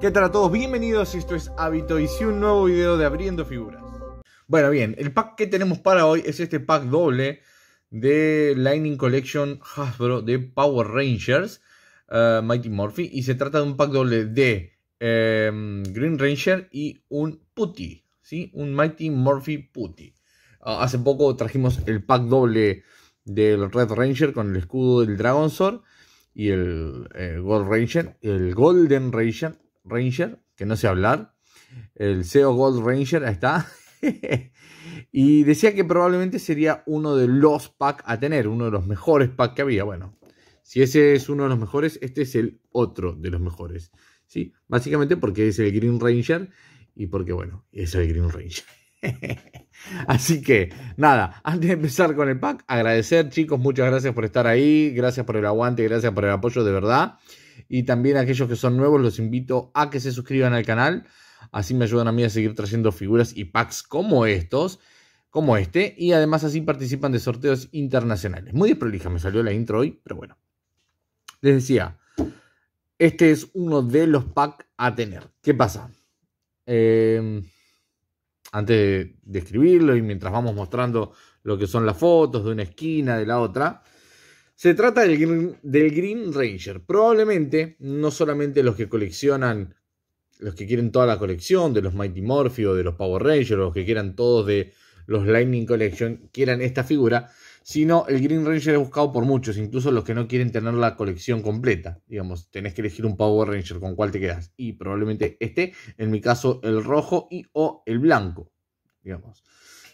¿Qué tal a todos? Bienvenidos, esto es Hábito y si un nuevo video de Abriendo Figuras. Bueno, bien, el pack que tenemos para hoy es este pack doble de Lightning Collection Hasbro de Power Rangers eh, Mighty Morphy y se trata de un pack doble de em, Green Ranger y un Putty, ¿sí? Un Mighty Morphy Putty. Ah, hace poco trajimos el pack doble del Red Ranger con el escudo del Dragon Sword y el eh, Gold Ranger, el Golden Ranger Ranger, que no sé hablar. El SEO Gold Ranger, ahí está. y decía que probablemente sería uno de los packs a tener, uno de los mejores packs que había. Bueno, si ese es uno de los mejores, este es el otro de los mejores. ¿sí? Básicamente porque es el Green Ranger y porque, bueno, es el Green Ranger. Así que, nada, antes de empezar con el pack, agradecer chicos, muchas gracias por estar ahí, gracias por el aguante, gracias por el apoyo, de verdad. Y también a aquellos que son nuevos los invito a que se suscriban al canal. Así me ayudan a mí a seguir trayendo figuras y packs como estos, como este. Y además así participan de sorteos internacionales. Muy desprolija me salió la intro hoy, pero bueno. Les decía, este es uno de los packs a tener. ¿Qué pasa? Em, antes de escribirlo y mientras vamos mostrando lo que son las fotos de una esquina, de la otra. Se trata del Green, Ranger. Probablemente no solamente los que coleccionan, los que quieren toda la colección de los Mighty Morphy o de los Power Rangers, los que quieran todos de los Lightning Collection, quieran esta figura, sino el Green Ranger es buscado por muchos, incluso los que no quieren tener la colección completa. Digamos, tenés que elegir un Power Ranger con cuál te quedas. Y probablemente este, en mi caso, el rojo y o el blanco, digamos.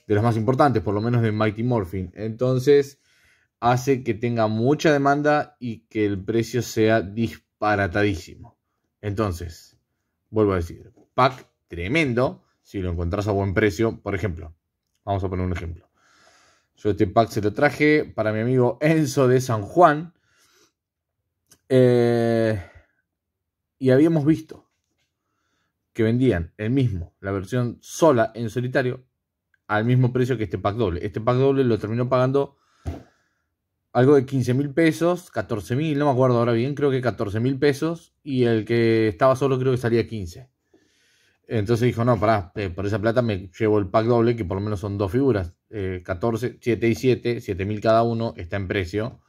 De los más importantes, por lo menos de Mighty Morphin. Entonces, hace que tenga mucha demanda y que el precio sea disparatadísimo. Entonces, vuelvo a decir, pack tremendo, si lo encontrás a buen precio, por ejemplo, vamos a poner un ejemplo. Yo este pack se lo traje para mi amigo Enzo de San Juan. Eh, y habíamos visto que vendían el mismo, la versión sola en solitario, al mismo precio que este pack doble. Este pack doble lo terminó pagando algo de 15 mil pesos, 14 mil, no me acuerdo ahora bien, creo que 14 mil pesos y el que estaba solo creo que salía 15. Entonces dijo, no, pará, por esa plata me llevo el pack doble, que por lo menos son dos figuras, 14, eh, 7 y 7, 7 mil cada uno, está en precio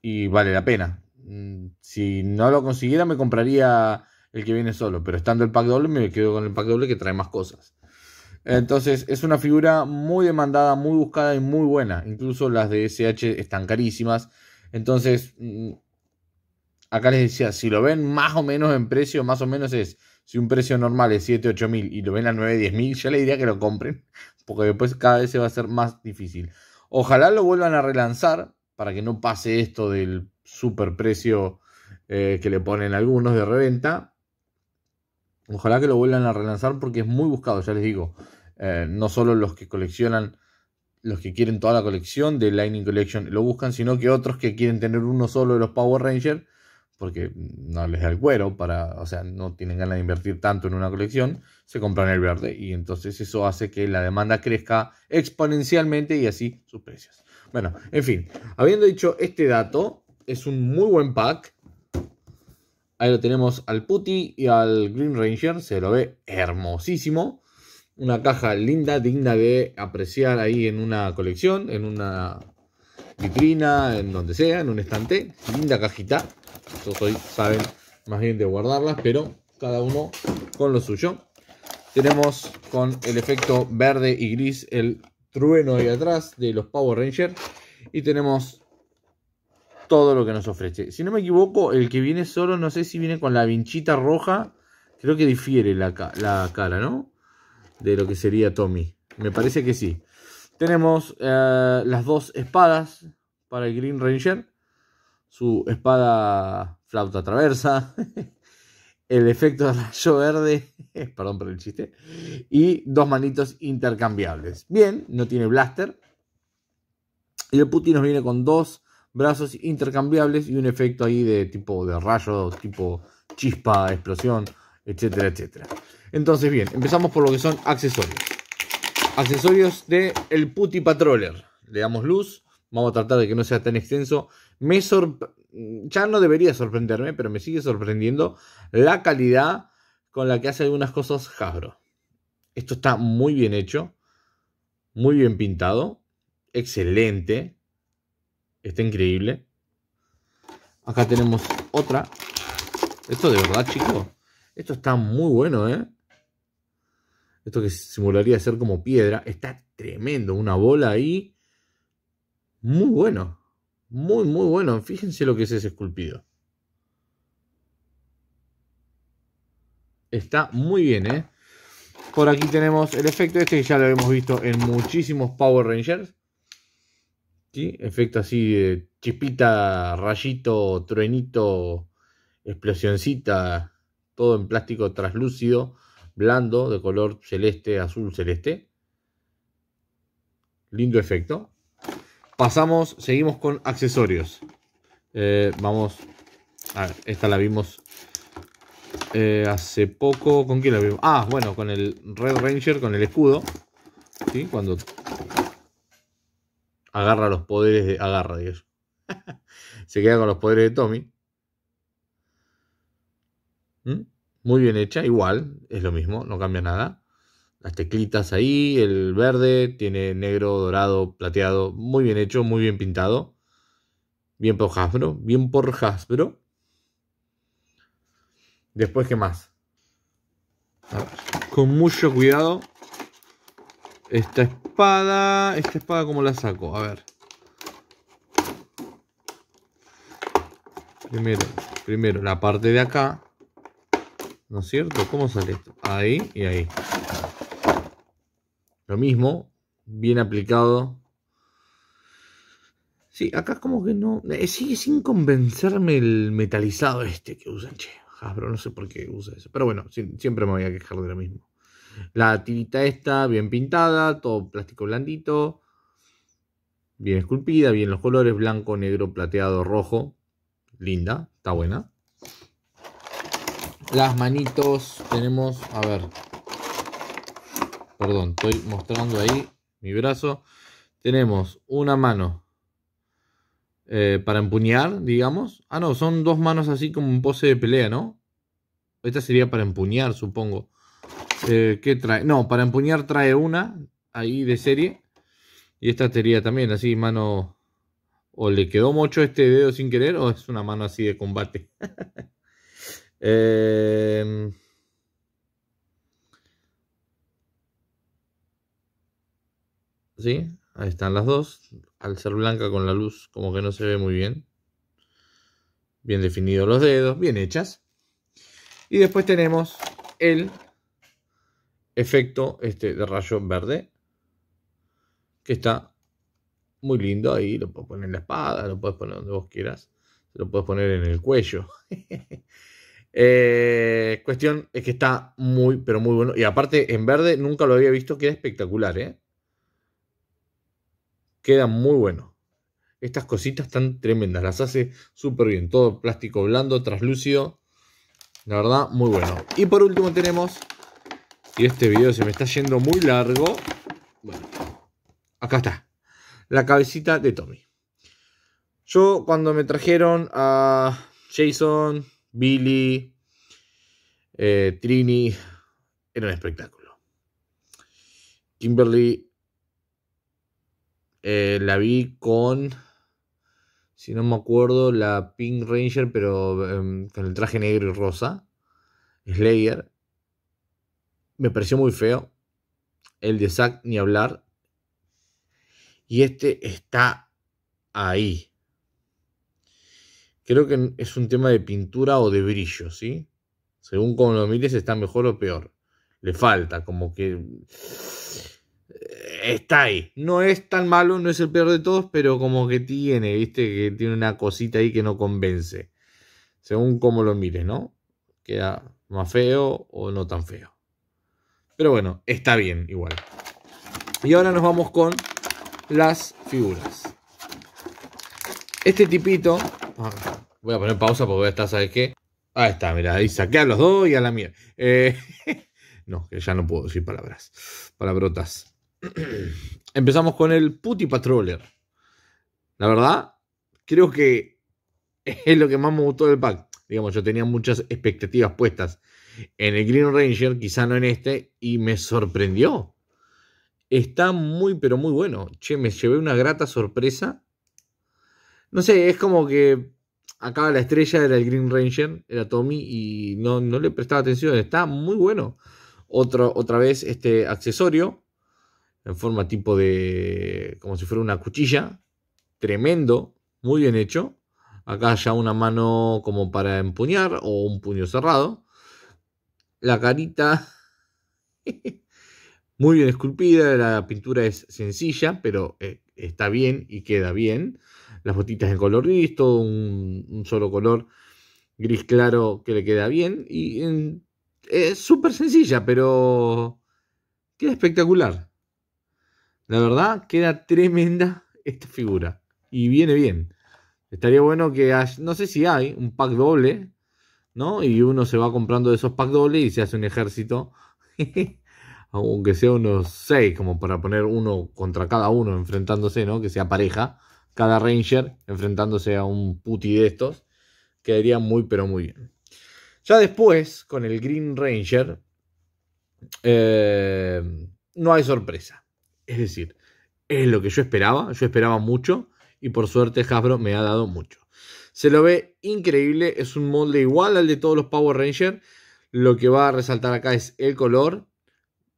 y vale la pena. Mm, si no lo consiguiera me compraría el que viene solo, pero estando el pack doble me quedo con el pack doble que trae más cosas. Entonces es una figura muy demandada, muy buscada y muy buena. Incluso las de SH están carísimas. Entonces, mm, acá les decía, si lo ven más o menos en precio, más o menos es, si un precio normal es 7, 8 mil y lo ven a 9, 10 mil, ya le diría que lo compren, porque después cada vez se va a hacer más difícil. Ojalá lo vuelvan a relanzar para que no pase esto del super eh, que le ponen algunos de reventa. Ojalá que lo vuelvan a relanzar porque es muy buscado, ya les digo. Eh, no solo los que coleccionan, los que quieren toda la colección de Lightning Collection lo buscan, sino que otros que quieren tener uno solo de los Power Rangers, porque no les da el cuero, para, o sea, no tienen ganas de invertir tanto en una colección, se compran el verde y entonces eso hace que la demanda crezca exponencialmente y así sus precios. Bueno, en fin, habiendo dicho este dato, es un muy buen pack. Ahí lo tenemos al Putty y al Green Ranger, se lo ve hermosísimo. Una caja linda, digna de apreciar ahí en una colección, en una vitrina, en donde sea, en un estante. Linda cajita. todos hoy saben, más bien de guardarlas, pero cada uno con lo suyo. Tenemos con el efecto verde y gris el trueno ahí atrás de los Power Rangers. Y tenemos todo lo que nos ofrece. Si no me equivoco, el que viene solo, no sé si viene con la vinchita roja. Creo que difiere la, la cara, ¿no? de lo que sería Tommy. Me parece que sí. Tenemos eh, las dos espadas para el Green Ranger. Su espada flauta traversa. el efecto de rayo verde. perdón por el chiste. Y dos manitos intercambiables. Bien, no tiene blaster. Y el Putin nos viene con dos brazos intercambiables y un efecto ahí de tipo de rayo, tipo chispa, explosión, etcétera, etcétera. Entonces, bien, empezamos por lo que son accesorios. Accesorios de el Putty Patroller. Le damos luz. Vamos a tratar de que no sea tan extenso. Me ya no debería sorprenderme, pero me sigue sorprendiendo la calidad con la que hace algunas cosas Hasbro. Esto está muy bien hecho, muy bien pintado, excelente, está increíble. Acá tenemos otra. Esto de verdad, chicos, esto está muy bueno, ¿eh? esto que simularía ser como piedra, está tremendo, una bola ahí, muy bueno, muy, muy bueno, fíjense lo que es ese esculpido. Está muy bien, ¿eh? Por aquí tenemos el efecto este que ya lo hemos visto en muchísimos Power Rangers. ¿Sí? Efecto así de chispita, rayito, truenito, explosioncita, todo en plástico traslúcido blando de color celeste, azul celeste. Lindo efecto. Pasamos, seguimos con accesorios. Eh, vamos, a ver, esta la vimos eh, hace poco. ¿Con quién la vimos? Ah, bueno, con el Red Ranger, con el escudo. ¿sí? Cuando agarra los poderes de... Agarra, Dios. Se queda con los poderes de Tommy. ¿Mm? muy bien hecha, igual, es lo mismo, no cambia nada. Las teclitas ahí, el verde, tiene negro, dorado, plateado, muy bien hecho, muy bien pintado. Bien por Hasbro, bien por Hasbro. Después, ¿qué más? A ver, con mucho cuidado. Esta espada, esta espada, ¿cómo la saco? A ver. Primero, primero la parte de acá. ¿no es cierto? ¿Cómo sale esto? Ahí y ahí. Lo mismo, bien aplicado. Sí, acá como que no... Eh, sigue sin convencerme el metalizado este que usan, che. Ah, no sé por qué usa eso. Pero bueno, siempre me voy a quejar de lo mismo. La tirita esta, bien pintada, todo plástico blandito. Bien esculpida, bien los colores, blanco, negro, plateado, rojo. Linda, está buena las manitos tenemos, a ver, perdón, estoy mostrando ahí mi brazo. Tenemos una mano eh, para empuñar, digamos. Ah, no, son dos manos así como un pose de pelea, ¿no? Esta sería para empuñar, supongo. que eh, ¿Qué trae? No, para empuñar trae una ahí de serie. Y esta sería también así, mano... O le quedó mucho este dedo sin querer o es una mano así de combate. Eh, sí, ahí están las dos. Al ser blanca con la luz, como que no se ve muy bien. Bien definidos los dedos, bien hechas. Y después tenemos el efecto este de rayo verde. Que está muy lindo ahí. Lo puedes poner en la espada, lo puedes poner donde vos quieras. Lo puedes poner en el cuello. Eh, cuestión es que está muy, pero muy bueno. Y aparte, en verde nunca lo había visto, queda espectacular, ¿eh? Queda muy bueno. Estas cositas están tremendas, las hace súper bien. Todo plástico blando, traslúcido. La verdad, muy bueno. Y por último tenemos, y este video se me está yendo muy largo. Bueno, acá está. La cabecita de Tommy. Yo cuando me trajeron a Jason, Billy, eh, Trini, era un espectáculo. Kimberly eh, la vi con, si no me acuerdo, la Pink Ranger, pero em, con el traje negro y rosa. Slayer. Me pareció muy feo. El de Zack ni hablar. Y este está ahí. Creo que es un tema de pintura o de brillo, ¿sí? Según como lo mires, está mejor o peor. Le falta, como que. Eh, está ahí. No es tan malo, no es el peor de todos, pero como que tiene, ¿viste? Que tiene una cosita ahí que no convence. Según como lo mires, ¿no? Queda más feo o no tan feo. Pero bueno, está bien igual. Y ahora nos vamos con las figuras. Este tipito. Voy a poner pausa porque voy a estar, ¿sabes qué? Ahí está, mira, ahí saqué a los dos y a la mía. Eh, no, que ya no puedo decir palabras. Palabrotas. Empezamos con el Putty Patroller. La verdad, creo que es lo que más me gustó del pack. Digamos, yo tenía muchas expectativas puestas en el Green Ranger, quizá no en este, y me sorprendió. Está muy, pero muy bueno. Che, me llevé una grata sorpresa. No sé, es como que acá la estrella era el Green Ranger, era Tommy, y no, le prestaba atención. Está muy bueno. otra vez este accesorio en forma tipo de. como si fuera una cuchilla. Tremendo, muy bien hecho. Acá ya una mano como para empuñar o un puño cerrado. La carita muy bien esculpida, la pintura es sencilla, pero eh, está bien y queda bien las botitas en color gris, todo un, solo color gris claro que le queda bien. Y es súper sencilla, pero queda espectacular. La verdad, queda tremenda esta figura. Y viene bien. Estaría bueno que, no sé si hay un pack doble, ¿no? Y uno se va comprando de esos pack doble y se hace un ejército. aunque sea unos seis como para poner uno contra cada uno enfrentándose, ¿no? Que sea pareja cada Ranger enfrentándose a un puti de estos. Quedaría muy, pero muy bien. Ya después, con el Green Ranger, eh, no hay sorpresa. Es decir, es lo que yo esperaba, yo esperaba mucho y por suerte Hasbro me ha dado mucho. Se lo ve increíble, es un molde igual al de todos los Power Rangers. Lo que va a resaltar acá es el color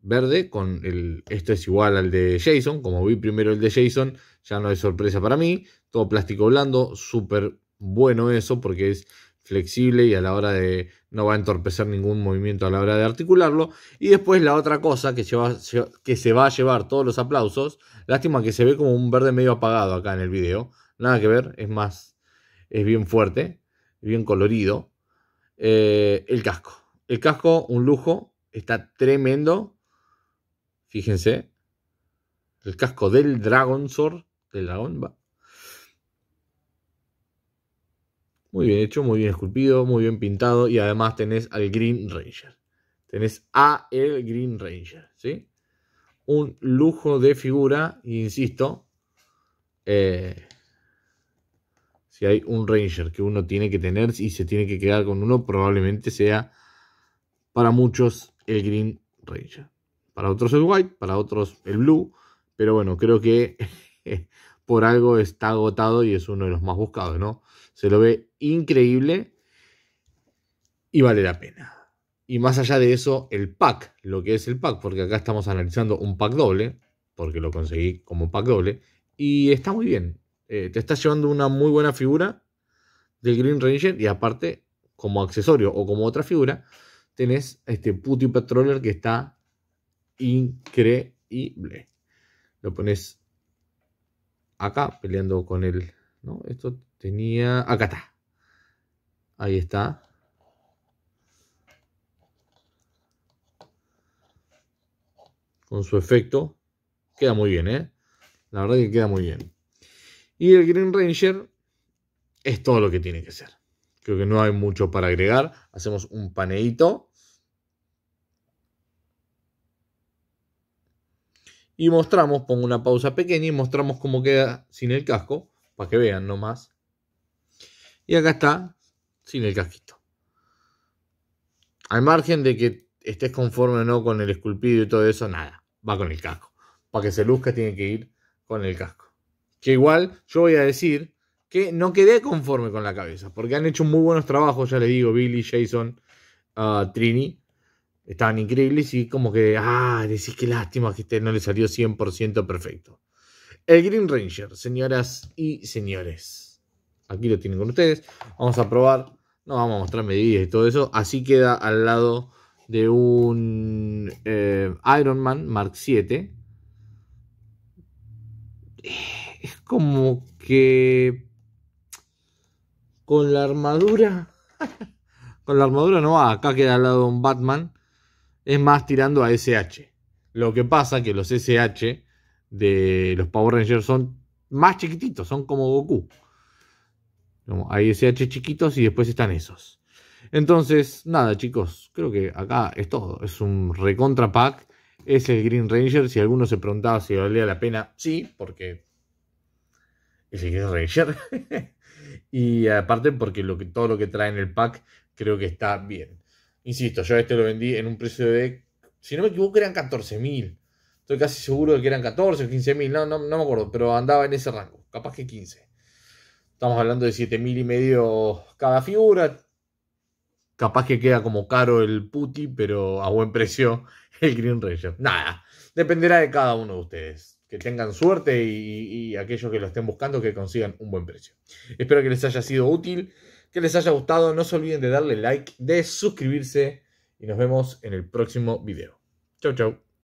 verde, con el, esto es igual al de Jason, como vi primero el de Jason, ya no hay sorpresa para mí. Todo plástico blando, súper bueno eso porque es flexible y a la hora de no va a entorpecer ningún movimiento a la hora de articularlo. Y después la otra cosa que, que se va a llevar todos los aplausos, lástima que se ve como un verde medio apagado acá en el video, nada que ver, es más, es bien fuerte, bien colorido. Eh, el casco, el casco, un lujo, está tremendo. Fíjense, el casco del Dragon Sword de la va. Muy bien hecho, muy bien esculpido, muy bien pintado y además tenés al Green Ranger. Tenés a el Green Ranger, ¿sí? Un lujo de figura, insisto. Eh, si hay un Ranger que uno tiene que tener y se tiene que quedar con uno, probablemente sea para muchos el Green Ranger. Para otros el White, para otros el Blue. Pero bueno, creo que por algo está agotado y es uno de los más buscados, ¿no? Se lo ve increíble y vale la pena. Y más allá de eso, el pack, lo que es el pack, porque acá estamos analizando un pack doble, porque lo conseguí como pack doble, y está muy bien. Eh, te está llevando una muy buena figura del Green Ranger y aparte, como accesorio o como otra figura, tenés este Putty Patroller que está increíble. Lo pones acá peleando con él. ¿no? Esto tenía... Acá está. Ahí está. Con su efecto. Queda muy bien, ¿eh? La verdad que queda muy bien. Y el Green Ranger es todo lo que tiene que ser. Creo que no hay mucho para agregar. Hacemos un paneíto y mostramos, pongo una pausa pequeña y mostramos cómo queda sin el casco, para que vean nomás. Y acá está, sin el casquito. Al margen de que estés conforme o no con el esculpido y todo eso, nada, va con el casco. Para que se luzca tiene que ir con el casco. Que igual yo voy a decir que no quedé conforme con la cabeza, porque han hecho muy buenos trabajos, ya les digo, Billy, Jason, ah, Trini, estaban increíbles y como que, ah, decís que lástima que este no le salió 100% perfecto. El Green Ranger, señoras y señores. Aquí lo tienen con ustedes. Vamos a probar. No vamos a mostrar medidas y todo eso. Así queda al lado de un eh, Iron Man Mark 7. Es como que con la armadura. con la armadura no va. Acá queda al lado de un Batman es más tirando a SH. Lo que pasa que los SH de los Power Rangers son más chiquititos, son como Goku. Hay SH chiquitos y después están esos. Entonces, nada, chicos, creo que acá es todo. Es un recontra pack. Es el Green Ranger. Si alguno se preguntaba si valía la pena, sí, porque es el Green Ranger. y aparte, porque todo lo que trae en el pack creo que está bien. Insisto, yo este lo vendí en un precio de, si no me equivoco, eran 14.000. Estoy casi seguro de que eran 14 o 15.000, no, no, me acuerdo, pero andaba en ese rango, capaz que 15. Estamos hablando de 7.000 y medio cada figura. Capaz que queda como caro el puti, pero a buen precio el Green Ranger. Nada, dependerá de cada uno de ustedes que tengan suerte y, aquellos que lo estén buscando que consigan un buen precio. Espero que les haya sido útil que les haya gustado. No se olviden de darle like, de suscribirse y nos vemos en el próximo video. Chau, chau.